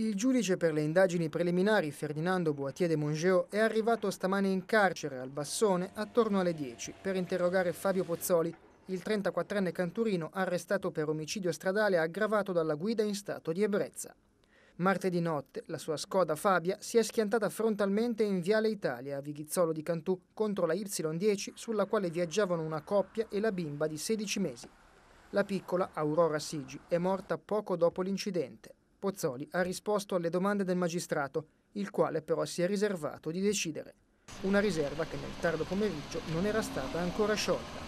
Il giudice per le indagini preliminari Ferdinando Boatier de Mongeo è arrivato stamane in carcere al Bassone attorno alle 10 per interrogare Fabio Pozzoli, il 34enne canturino arrestato per omicidio stradale aggravato dalla guida in stato di ebbrezza. Martedì notte la sua Skoda Fabia si è schiantata frontalmente in Viale Italia a Vighizzolo di Cantù contro la Y10 sulla quale viaggiavano una coppia e la bimba di 16 mesi. La piccola Aurora Sigi è morta poco dopo l'incidente. Pozzoli ha risposto alle domande del magistrato, il quale però si è riservato di decidere. Una riserva che nel tardo pomeriggio non era stata ancora sciolta.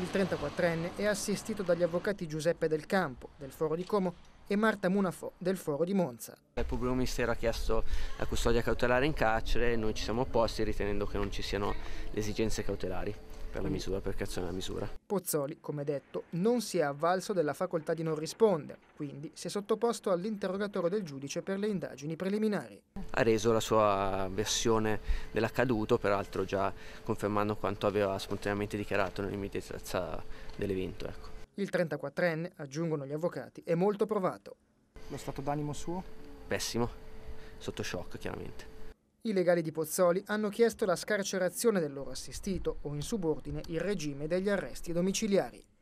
Il 34enne è assistito dagli avvocati Giuseppe Del Campo, del Foro di Como, e Marta Munafo del Foro di Monza. Il pubblico ministero ha chiesto la custodia cautelare in carcere e noi ci siamo opposti ritenendo che non ci siano le esigenze cautelari per la misura, per creazione della misura. Pozzoli, come detto, non si è avvalso della facoltà di non rispondere, quindi si è sottoposto all'interrogatorio del giudice per le indagini preliminari. Ha reso la sua versione dell'accaduto, peraltro già confermando quanto aveva spontaneamente dichiarato nell'immediatezza dell'evento. Ecco. Il 34enne, aggiungono gli avvocati, è molto provato. Lo stato d'animo suo? Pessimo, sotto shock chiaramente. I legali di Pozzoli hanno chiesto la scarcerazione del loro assistito o in subordine il regime degli arresti domiciliari.